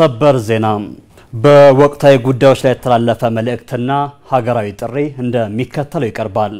ሰበር ዜና በወቅታዊ ጉዳዮች ላይ የተላለፈ መልእክትና ሀገራዊ ጥሪ እንደሚከተለው ይቀርባል።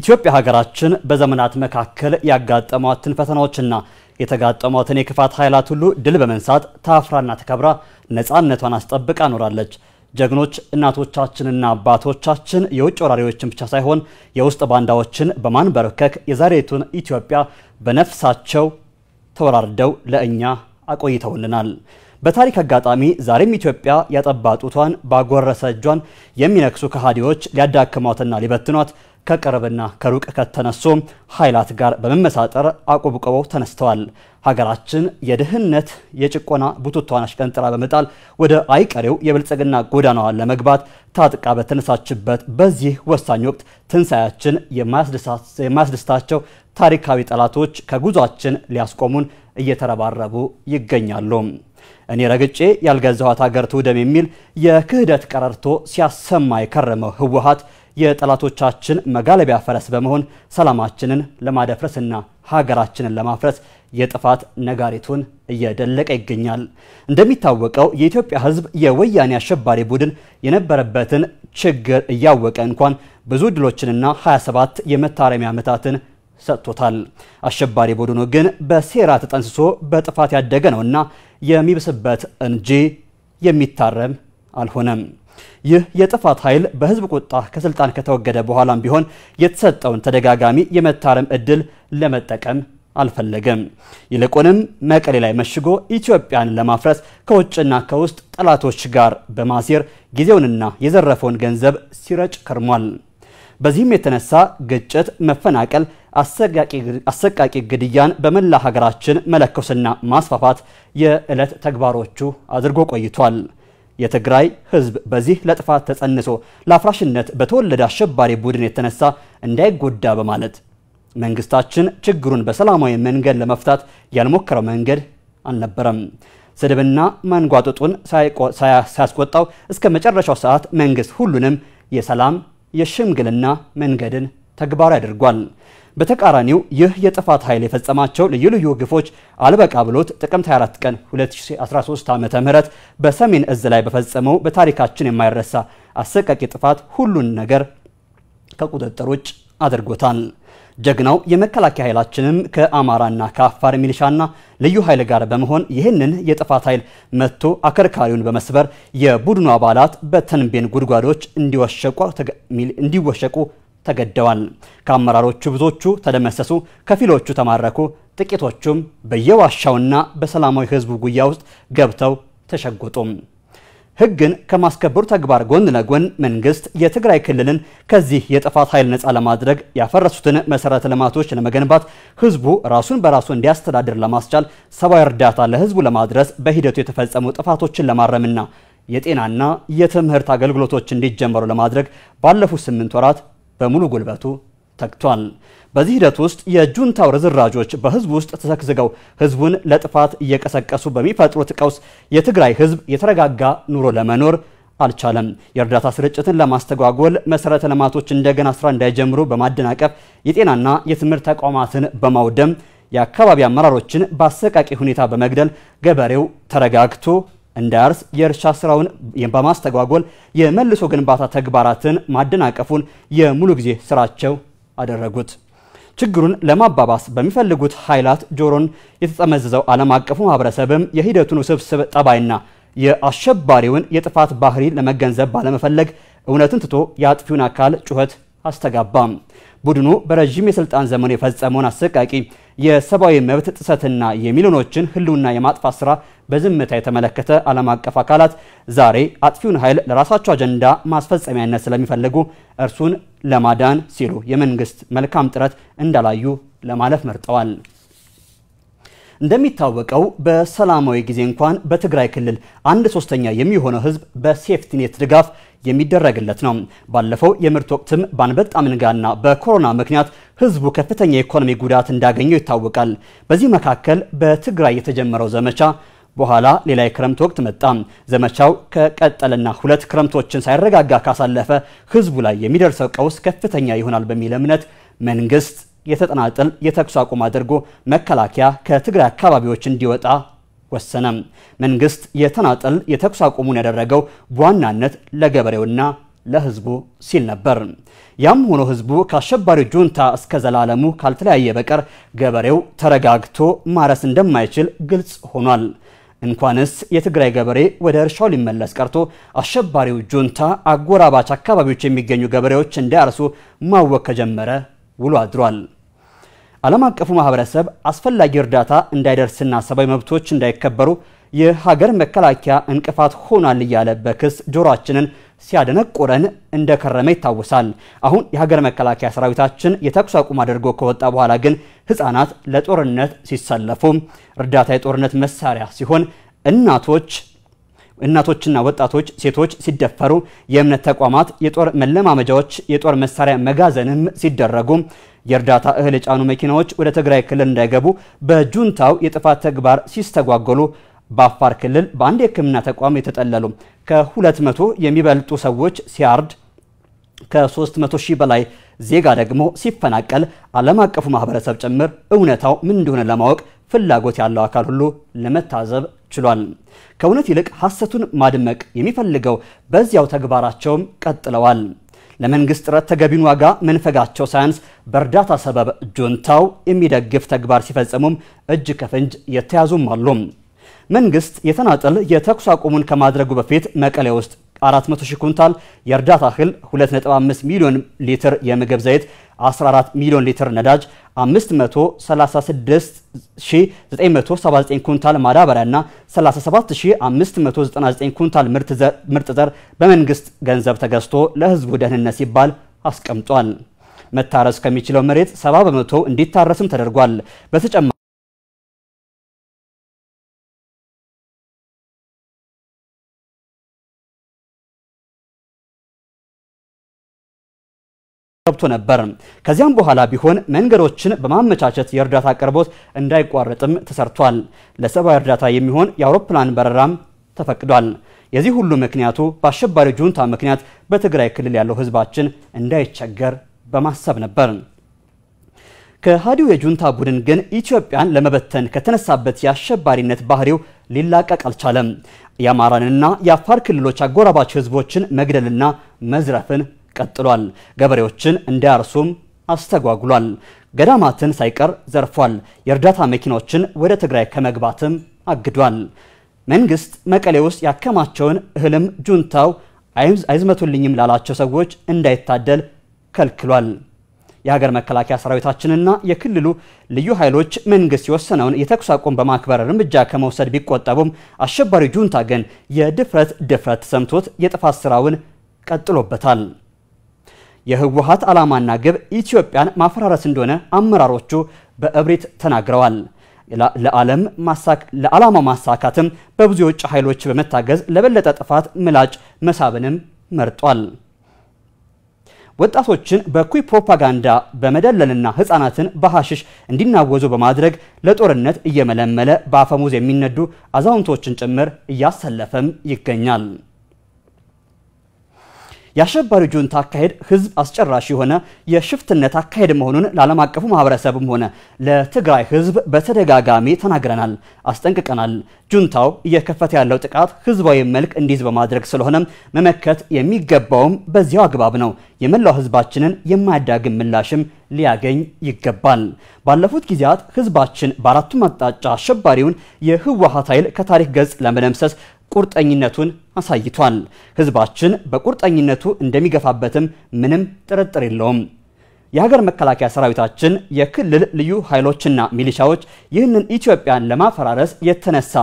ኢትዮጵያ ሀገራችን በዘመናት መካከል ያጋጠሟትን ፈተናዎችና የተጋጠሟትን የክፋት ኃይላት ሁሉ ድል በመንሳት ታፍራና ተከብራ ነፃነቷን አስጠብቃ ኖራለች። ጀግኖች እናቶቻችንና አባቶቻችን የውጭ ወራሪዎችን ብቻ ሳይሆን የውስጥ ባንዳዎችን በማንበርከክ የዛሬቱን ኢትዮጵያ በነፍሳቸው ተወራርደው ለእኛ አቆይተውልናል። በታሪክ አጋጣሚ ዛሬም ኢትዮጵያ ያጠባ ጡቷን ባጎረሰ እጇን የሚነክሱ ከሃዲዎች ሊያዳክሟትና ሊበትኗት ከቅርብና ከሩቅ ከተነሱ ኃይላት ጋር በመመሳጠር አቆብቁበው ተነስተዋል። ሀገራችን የድህነት የጭቆና ቡትቷን አሽቀንጥራ በመጣል ወደ አይቀሬው የብልጽግና ጎዳናዋን ለመግባት ታጥቃ በተነሳችበት በዚህ ወሳኝ ወቅት ትንሳያችን የማያስደስታቸው ታሪካዊ ጠላቶች ከጉዟችን ሊያስቆሙን እየተረባረቡ ይገኛሉ። እኔ ረግጬ ያልገዛኋት ሀገር ትውደም የሚል የክህደት ቀረርቶ ሲያሰማ የከረመው ህወሀት የጠላቶቻችን መጋለቢያ ፈረስ በመሆን ሰላማችንን ለማደፍረስና ሀገራችንን ለማፍረስ የጥፋት ነጋሪቱን እየደለቀ ይገኛል። እንደሚታወቀው የኢትዮጵያ ህዝብ የወያኔ አሸባሪ ቡድን የነበረበትን ችግር እያወቀ እንኳን ብዙ ድሎችንና 27 የመታረሚያ ዓመታትን ሰጥቶታል። አሸባሪ ቡድኑ ግን በሴራ ተጠንስሶ በጥፋት ያደገ ነውና የሚብስበት እንጂ የሚታረም አልሆነም። ይህ የጥፋት ኃይል በህዝብ ቁጣ ከስልጣን ከተወገደ በኋላም ቢሆን የተሰጠውን ተደጋጋሚ የመታረም እድል ለመጠቀም አልፈለገም። ይልቁንም መቀሌ ላይ መሽጎ ኢትዮጵያን ለማፍረስ ከውጭና ከውስጥ ጠላቶች ጋር በማሴር ጊዜውንና የዘረፈውን ገንዘብ ሲረጭ ከርሟል። በዚህም የተነሳ ግጭት፣ መፈናቀል፣ አሰቃቂ ግድያን በመላ ሀገራችን መለኮስና ማስፋፋት የዕለት ተግባሮቹ አድርጎ ቆይቷል። የትግራይ ሕዝብ በዚህ ለጥፋት ተጸንሶ ለአፍራሽነት በተወለደ አሸባሪ ቡድን የተነሳ እንዳይጎዳ በማለት መንግስታችን ችግሩን በሰላማዊ መንገድ ለመፍታት ያልሞከረው መንገድ አልነበረም። ስድብና ማንጓጠጡን ሳያስቆጣው እስከ መጨረሻው ሰዓት መንግስት ሁሉንም የሰላም የሽምግልና መንገድን ተግባራዊ አድርጓል። በተቃራኒው ይህ የጥፋት ኃይል የፈጸማቸው ልዩ ልዩ ግፎች አልበቃ ብሎት ጥቅምት 24 ቀን 2013 ም በሰሜን እዝ ላይ በፈጸመው በታሪካችን የማይረሳ አሰቃቂ ጥፋት ሁሉን ነገር ከቁጥጥር ውጭ አድርጎታል። ጀግናው የመከላከያ ኃይላችንም ከአማራና ከአፋር ሚሊሻና ልዩ ኃይል ጋር በመሆን ይህንን የጥፋት ኃይል መጥቶ አከርካሪውን በመስበር የቡድኑ አባላት በተንቤን ጉድጓዶች እንዲወሸቁ ተገደዋል። ከአመራሮቹ ብዙዎቹ ተደመሰሱ፣ ከፊሎቹ ተማረኩ፣ ጥቂቶቹም በየዋሻውና በሰላማዊ ህዝቡ ጉያ ውስጥ ገብተው ተሸጎጡ። ህግን ከማስከበሩ ተግባር ጎን ለጎን መንግስት የትግራይ ክልልን ከዚህ የጥፋት ኃይል ነፃ ለማድረግ ያፈረሱትን መሰረተ ልማቶች ለመገንባት ህዝቡ ራሱን በራሱ እንዲያስተዳድር ለማስቻል ሰብአዊ እርዳታ ለህዝቡ ለማድረስ በሂደቱ የተፈጸሙ ጥፋቶችን ለማረምና የጤናና የትምህርት አገልግሎቶች እንዲጀመሩ ለማድረግ ባለፉት ስምንት ወራት በሙሉ ጉልበቱ ተግቷል። በዚህ ሂደት ውስጥ የጁንታው ርዝራጆች በህዝብ ውስጥ ተሰክዝገው ህዝቡን ለጥፋት እየቀሰቀሱ በሚፈጥሩት ቀውስ የትግራይ ህዝብ የተረጋጋ ኑሮ ለመኖር አልቻለም። የእርዳታ ስርጭትን ለማስተጓጎል መሰረተ ልማቶች እንደገና ስራ እንዳይጀምሩ በማደናቀፍ የጤናና የትምህርት ተቋማትን በማውደም የአካባቢ አመራሮችን በአሰቃቂ ሁኔታ በመግደል ገበሬው ተረጋግቶ እንዳያርስ የእርሻ ስራውን በማስተጓጎል የመልሶ ግንባታ ተግባራትን ማደናቀፉን የሙሉ ጊዜ ስራቸው አደረጉት። ችግሩን ለማባባስ በሚፈልጉት ኃይላት ጆሮን የተጠመዘዘው ዓለም አቀፉ ማህበረሰብም የሂደቱን ውስብስብ ጠባይና የአሸባሪውን የጥፋት ባህሪ ለመገንዘብ ባለመፈለግ እውነትን ትቶ የአጥፊውን አካል ጩኸት አስተጋባም። ቡድኑ በረዥም የስልጣን ዘመኑ የፈጸመውን አሰቃቂ የሰብአዊ መብት ጥሰትና የሚሊዮኖችን ህልውና የማጥፋት ስራ በዝምታ የተመለከተ ዓለም አቀፍ አካላት ዛሬ አጥፊውን ኃይል ለራሳቸው አጀንዳ ማስፈጸሚያነት ስለሚፈልጉ እርሱን ለማዳን ሲሉ የመንግስት መልካም ጥረት እንዳላዩ ለማለፍ መርጠዋል። እንደሚታወቀው በሰላማዊ ጊዜ እንኳን በትግራይ ክልል አንድ ሶስተኛ የሚሆነው ህዝብ በሴፍቲኔት ድጋፍ የሚደረግለት ነው። ባለፈው የምርት ወቅትም በአንበጣ በኮሮና ምክንያት ህዝቡ ከፍተኛ የኢኮኖሚ ጉዳት እንዳገኘው ይታወቃል። በዚህ መካከል በትግራይ የተጀመረው ዘመቻ በኋላ ሌላ የክረምት ወቅት መጣ። ዘመቻው ከቀጠለና ሁለት ክረምቶችን ሳይረጋጋ ካሳለፈ ህዝቡ ላይ የሚደርሰው ቀውስ ከፍተኛ ይሆናል በሚል እምነት መንግስት የተጠናጠል የተኩስ አቁም አድርጎ መከላከያ ከትግራይ አካባቢዎች እንዲወጣ ወሰነ። መንግስት የተናጠል የተኩስ አቁሙን ያደረገው በዋናነት ለገበሬውና ለህዝቡ ሲል ነበር። ያም ሆኖ ህዝቡ ከአሸባሪው ጁንታ እስከ ዘላለሙ ካልተለያየ በቀር ገበሬው ተረጋግቶ ማረስ እንደማይችል ግልጽ ሆኗል። እንኳንስ የትግራይ ገበሬ ወደ እርሻው ሊመለስ ቀርቶ አሸባሪው ጁንታ አጎራባች አካባቢዎች የሚገኙ ገበሬዎች እንዳያርሱ ማወቅ ከጀመረ ውሎ አድሯል። ዓለም አቀፉ ማህበረሰብ አስፈላጊ እርዳታ እንዳይደርስና ሰብአዊ መብቶች እንዳይከበሩ የሀገር መከላከያ እንቅፋት ሆኗል እያለ በክስ ጆሯችንን ሲያደነቁረን እንደከረመ ይታወሳል። አሁን የሀገር መከላከያ ሰራዊታችን የተኩስ አቁም አድርጎ ከወጣ በኋላ ግን ህፃናት ለጦርነት ሲሰለፉ እርዳታ የጦርነት መሳሪያ ሲሆን እናቶች እናቶችና ወጣቶች፣ ሴቶች ሲደፈሩ፣ የእምነት ተቋማት የጦር መለማመጃዎች፣ የጦር መሳሪያ መጋዘንም ሲደረጉ የእርዳታ እህል የጫኑ መኪናዎች ወደ ትግራይ ክልል እንዳይገቡ በጁንታው የጥፋት ተግባር ሲስተጓጎሉ በአፋር ክልል በአንድ የህክምና ተቋም የተጠለሉ ከ200 የሚበልጡ ሰዎች ሲያርድ ከ300 ሺህ በላይ ዜጋ ደግሞ ሲፈናቀል ዓለም አቀፉ ማህበረሰብ ጭምር እውነታው ምን እንደሆነ ለማወቅ ፍላጎት ያለው አካል ሁሉ ለመታዘብ ችሏል። ከእውነት ይልቅ ሐሰቱን ማድመቅ የሚፈልገው በዚያው ተግባራቸውም ቀጥለዋል። ለመንግስት ጥረት ተገቢን ዋጋ መንፈጋቸው ሳያንስ በእርዳታ ሰበብ ጁንታው የሚደግፍ ተግባር ሲፈጽሙም እጅ ከፍንጅ የተያዙም አሉ። መንግስት የተናጠል የተኩስ አቁሙን ከማድረጉ በፊት መቀሌ ውስጥ 400 ሺህ ኩንታል የእርዳታ እህል፣ 2.5 ሚሊዮን ሊትር የምግብ ዘይት፣ 14 ሚሊዮን ሊትር ነዳጅ፣ 536979 ኩንታል ማዳበሪያ እና 37599 ኩንታል ምርጥ ዘር በመንግስት ገንዘብ ተገዝቶ ለህዝቡ ደህንነት ሲባል አስቀምጧል። መታረስ ከሚችለው መሬት 70 በመቶ እንዲታረስም ተደርጓል። በተጨማሪ ገብቶ ነበር። ከዚያም በኋላ ቢሆን መንገዶችን በማመቻቸት የእርዳታ አቅርቦት እንዳይቋረጥም ተሰርቷል። ለሰብአዊ እርዳታ የሚሆን የአውሮፕላን በረራም ተፈቅዷል። የዚህ ሁሉ ምክንያቱ በአሸባሪ ጁንታ ምክንያት በትግራይ ክልል ያለው ህዝባችን እንዳይቸገር በማሰብ ነበር። ከሃዲው የጁንታ ቡድን ግን ኢትዮጵያን ለመበተን ከተነሳበት የአሸባሪነት ባህሪው ሊላቀቅ አልቻለም። የአማራንና የአፋር ክልሎች አጎራባች ህዝቦችን መግደልና መዝረፍን ቀጥሏል። ገበሬዎችን እንዲያርሱም አስተጓጉሏል። ገዳማትን ሳይቀር ዘርፏል። የእርዳታ መኪናዎችን ወደ ትግራይ ከመግባትም አግዷል። መንግስት መቀሌ ውስጥ ያከማቸውን እህልም ጁንታው አይዝመቱልኝም ላላቸው ሰዎች እንዳይታደል ከልክሏል። የሀገር መከላከያ ሰራዊታችንና የክልሉ ልዩ ኃይሎች መንግስት የወሰነውን የተኩስ አቁም በማክበር እርምጃ ከመውሰድ ቢቆጠቡም አሸባሪው ጁንታ ግን የድፍረት ድፍረት ተሰምቶት የጥፋት ስራውን ቀጥሎበታል። የህወሀት ዓላማና ግብ ኢትዮጵያን ማፈራረስ እንደሆነ አመራሮቹ በእብሪት ተናግረዋል። ለዓለም ለዓላማ ማሳካትም በብዙ የውጭ ኃይሎች በመታገዝ ለበለጠ ጥፋት ምላጭ መሳብንም መርጧል። ወጣቶችን በኩይ ፕሮፓጋንዳ በመደለልና ህፃናትን በሐሽሽ እንዲናወዙ በማድረግ ለጦርነት እየመለመለ በአፈሙዝ የሚነዱ አዛውንቶችን ጭምር እያሰለፈም ይገኛል። የአሸባሪው ጁንታ አካሄድ ህዝብ አስጨራሽ የሆነ የሽፍትነት አካሄድ መሆኑን ለዓለም አቀፉ ማህበረሰብም ሆነ ለትግራይ ህዝብ በተደጋጋሚ ተናግረናል፣ አስጠንቅቀናል። ጁንታው እየከፈተ ያለው ጥቃት ህዝባዊ መልክ እንዲይዝ በማድረግ ስለሆነ መመከት የሚገባውም በዚያው አግባብ ነው። የመላው ህዝባችንን የማያዳግም ምላሽም ሊያገኝ ይገባል። ባለፉት ጊዜያት ህዝባችን በአራቱም አቅጣጫ አሸባሪውን የህወሀት ኃይል ከታሪክ ገጽ ለመደምሰስ ቁርጠኝነቱን አሳይቷል። ህዝባችን በቁርጠኝነቱ እንደሚገፋበትም ምንም ጥርጥር የለውም። የሀገር መከላከያ ሰራዊታችን፣ የክልል ልዩ ኃይሎችና ሚሊሻዎች ይህንን ኢትዮጵያን ለማፈራረስ የተነሳ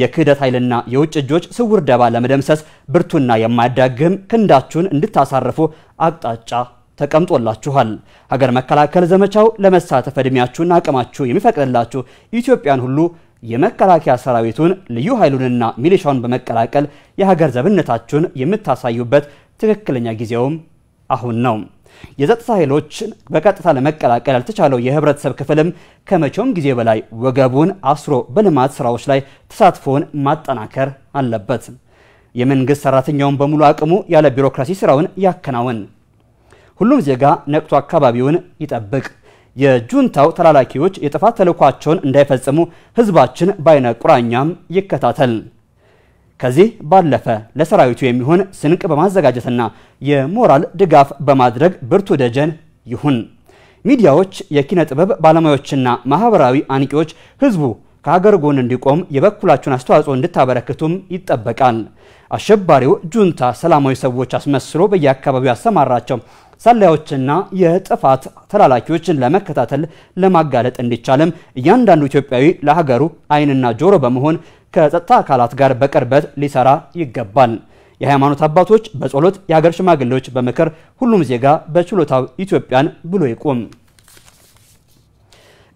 የክህደት ኃይልና የውጭ እጆች ስውር ደባ ለመደምሰስ ብርቱና የማያዳግም ክንዳችሁን እንድታሳርፉ አቅጣጫ ተቀምጦላችኋል። ሀገር መከላከል ዘመቻው ለመሳተፍ ዕድሜያችሁና አቅማችሁ የሚፈቅድላችሁ ኢትዮጵያን ሁሉ የመከላከያ ሰራዊቱን ልዩ ኃይሉንና ሚሊሻውን በመቀላቀል የሀገር ዘብነታችሁን የምታሳዩበት ትክክለኛ ጊዜውም አሁን ነው። የጸጥታ ኃይሎችን በቀጥታ ለመቀላቀል ያልተቻለው የህብረተሰብ ክፍልም ከመቼውም ጊዜ በላይ ወገቡን አስሮ በልማት ስራዎች ላይ ተሳትፎውን ማጠናከር አለበት። የመንግስት ሰራተኛውን በሙሉ አቅሙ ያለ ቢሮክራሲ ስራውን ያከናውን። ሁሉም ዜጋ ነቅቶ አካባቢውን ይጠብቅ። የጁንታው ተላላኪዎች የጥፋት ተልኳቸውን እንዳይፈጽሙ ህዝባችን በአይነ ቁራኛም ይከታተል። ከዚህ ባለፈ ለሰራዊቱ የሚሆን ስንቅ በማዘጋጀትና የሞራል ድጋፍ በማድረግ ብርቱ ደጀን ይሁን። ሚዲያዎች፣ የኪነ ጥበብ ባለሙያዎችና ማህበራዊ አንቂዎች ህዝቡ ከሀገር ጎን እንዲቆም የበኩላችሁን አስተዋጽኦ እንድታበረክቱም ይጠበቃል። አሸባሪው ጁንታ ሰላማዊ ሰዎች አስመስሎ በየአካባቢው ያሰማራቸው ሰላዮችና የጥፋት ተላላኪዎችን ለመከታተል ለማጋለጥ እንዲቻልም እያንዳንዱ ኢትዮጵያዊ ለሀገሩ ዓይንና ጆሮ በመሆን ከጸጥታ አካላት ጋር በቅርበት ሊሰራ ይገባል። የሃይማኖት አባቶች በጸሎት የሀገር ሽማግሌዎች በምክር ሁሉም ዜጋ በችሎታው ኢትዮጵያን ብሎ ይቁም።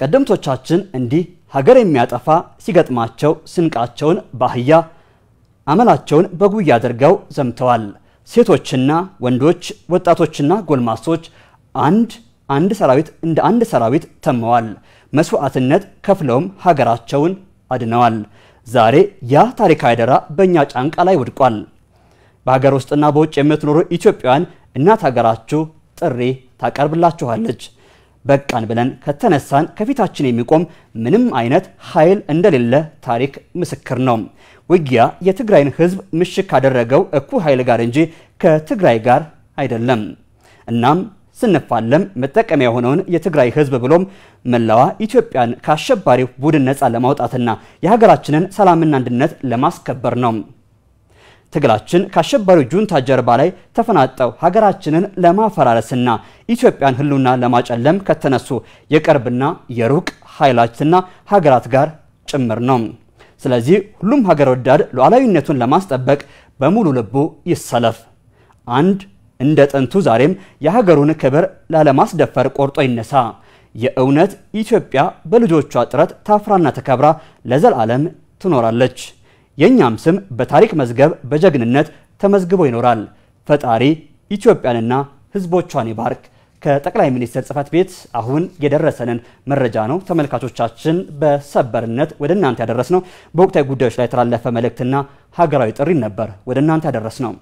ቀደምቶቻችን እንዲህ ሀገር የሚያጠፋ ሲገጥማቸው ስንቃቸውን በአህያ አመላቸውን በጉያ አድርገው ዘምተዋል። ሴቶችና ወንዶች፣ ወጣቶችና ጎልማሶች አንድ አንድ ሰራዊት እንደ አንድ ሰራዊት ተመዋል። መስዋዕትነት ከፍለውም ሀገራቸውን አድነዋል። ዛሬ ያ ታሪካዊ አደራ በእኛ ጫንቃ ላይ ወድቋል። በሀገር ውስጥና በውጭ የምትኖሩ ኢትዮጵያውያን እናት ሀገራችሁ ጥሪ ታቀርብላችኋለች። በቃን ብለን ከተነሳን ከፊታችን የሚቆም ምንም አይነት ኃይል እንደሌለ ታሪክ ምስክር ነው። ውጊያ የትግራይን ህዝብ ምሽግ ካደረገው እኩይ ኃይል ጋር እንጂ ከትግራይ ጋር አይደለም። እናም ስንፋለም መጠቀሚያ የሆነውን የትግራይ ህዝብ ብሎም መላዋ ኢትዮጵያን ከአሸባሪው ቡድን ነፃ ለማውጣትና የሀገራችንን ሰላምና አንድነት ለማስከበር ነው። ትግላችን ከአሸባሪው ጁንታ ጀርባ ላይ ተፈናጠው ሀገራችንን ለማፈራረስና ኢትዮጵያን ሕልውና ለማጨለም ከተነሱ የቅርብና የሩቅ ኃይላትና ሀገራት ጋር ጭምር ነው። ስለዚህ ሁሉም ሀገር ወዳድ ሉዓላዊነቱን ለማስጠበቅ በሙሉ ልቡ ይሰለፍ። አንድ እንደ ጥንቱ ዛሬም የሀገሩን ክብር ላለማስደፈር ቆርጦ ይነሳ። የእውነት ኢትዮጵያ በልጆቿ ጥረት ታፍራና ተከብራ ለዘላለም ትኖራለች። የእኛም ስም በታሪክ መዝገብ በጀግንነት ተመዝግቦ ይኖራል። ፈጣሪ ኢትዮጵያንና ሕዝቦቿን ይባርክ። ከጠቅላይ ሚኒስትር ጽህፈት ቤት አሁን የደረሰንን መረጃ ነው ተመልካቾቻችን በሰበርነት ወደ እናንተ ያደረስ ነው። በወቅታዊ ጉዳዮች ላይ የተላለፈ መልእክትና ሀገራዊ ጥሪ ነበር ወደ እናንተ ያደረስ ነው።